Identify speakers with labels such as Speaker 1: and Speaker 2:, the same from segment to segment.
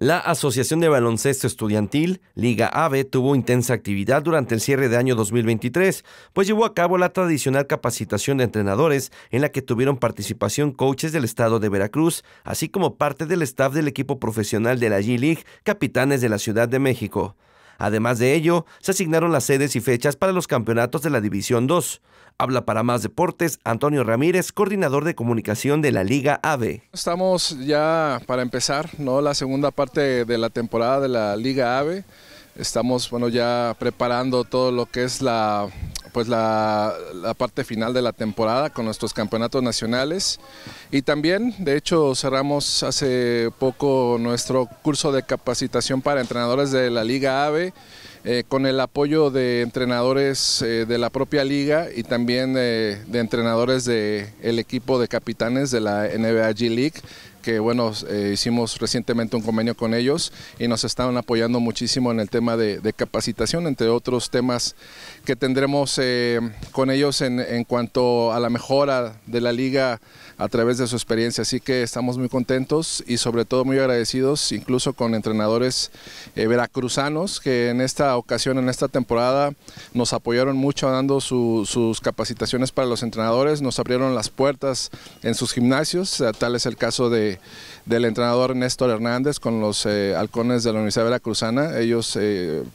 Speaker 1: La Asociación de Baloncesto Estudiantil, Liga AVE, tuvo intensa actividad durante el cierre de año 2023, pues llevó a cabo la tradicional capacitación de entrenadores en la que tuvieron participación coaches del estado de Veracruz, así como parte del staff del equipo profesional de la G-League, capitanes de la Ciudad de México. Además de ello, se asignaron las sedes y fechas para los campeonatos de la División 2. Habla para más deportes Antonio Ramírez, coordinador de comunicación de la Liga AVE.
Speaker 2: Estamos ya para empezar ¿no? la segunda parte de la temporada de la Liga AVE. Estamos bueno, ya preparando todo lo que es la pues la, parte final de la temporada con nuestros campeonatos nacionales y también de hecho cerramos hace poco nuestro curso de capacitación para entrenadores de la Liga AVE eh, con el apoyo de entrenadores eh, de la propia liga y también eh, de, entrenadores del el equipo de capitanes de la NBA G League que bueno, eh, hicimos recientemente un convenio con ellos y nos están apoyando muchísimo en el tema de, capacitación, entre otros temas que tendremos eh, con ellos en, cuanto a la mejora de la liga a través de su experiencia. Así que estamos muy contentos y sobre todo muy agradecidos incluso con entrenadores eh, veracruzanos que en esta ocasión, en esta temporada, nos apoyaron mucho dando sus capacitaciones para los entrenadores, nos abrieron las puertas en sus gimnasios, eh, tal es el caso de, del entrenador Néstor Hernández con los eh, halcones de la Universidad Veracruzana. Ellos,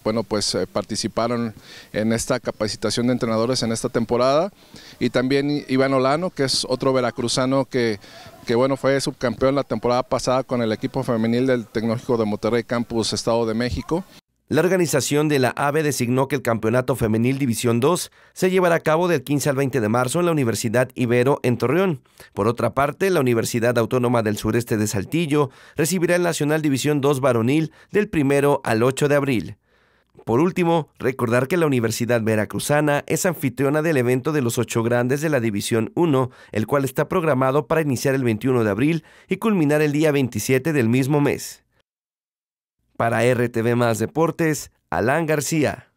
Speaker 2: bueno, pues participaron en esta capacitación de entrenadores en esta temporada y también Iván Olano, que es otro veracruzano que, bueno, fue subcampeón la temporada pasada con el equipo femenil del Tecnológico de Monterrey Campus, Estado de México. La organización
Speaker 1: de la AVE designó que el Campeonato Femenil División 2 se llevará a cabo del 15 al 20 de marzo en la Universidad Ibero en Torreón. Por otra parte, la Universidad Autónoma del Sureste de Saltillo recibirá el Nacional División 2 varonil del 1 al 8 de abril. Por último, recordar que la Universidad Veracruzana es anfitriona del evento de los ocho grandes de la División 1, el cual está programado para iniciar el 21 de abril y culminar el día 27 del mismo mes. Para RTV Más Deportes, Alan García.